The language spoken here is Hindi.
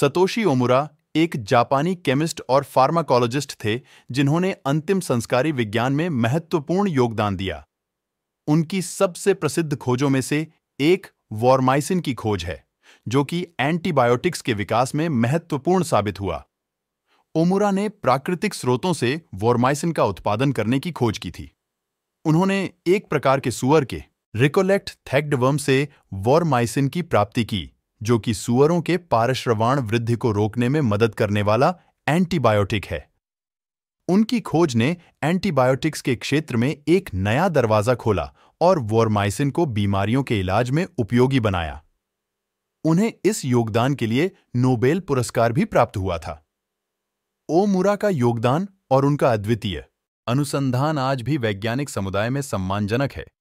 सतोशी ओमुरा एक जापानी केमिस्ट और फार्माकोलॉजिस्ट थे जिन्होंने अंतिम संस्कारी विज्ञान में महत्वपूर्ण योगदान दिया उनकी सबसे प्रसिद्ध खोजों में से एक वॉरमाइसिन की खोज है जो कि एंटीबायोटिक्स के विकास में महत्वपूर्ण साबित हुआ ओमुरा ने प्राकृतिक स्रोतों से वॉरमाइसिन का उत्पादन करने की खोज की थी उन्होंने एक प्रकार के सुअर के रिकोलेक्ट थैक्डवर्म से वॉरमाइसिन की प्राप्ति की जो कि सुअरों के पारश्रवाण वृद्धि को रोकने में मदद करने वाला एंटीबायोटिक है उनकी खोज ने एंटीबायोटिक्स के क्षेत्र में एक नया दरवाजा खोला और वोरमाइसिन को बीमारियों के इलाज में उपयोगी बनाया उन्हें इस योगदान के लिए नोबेल पुरस्कार भी प्राप्त हुआ था ओमुरा का योगदान और उनका अद्वितीय अनुसंधान आज भी वैज्ञानिक समुदाय में सम्मानजनक है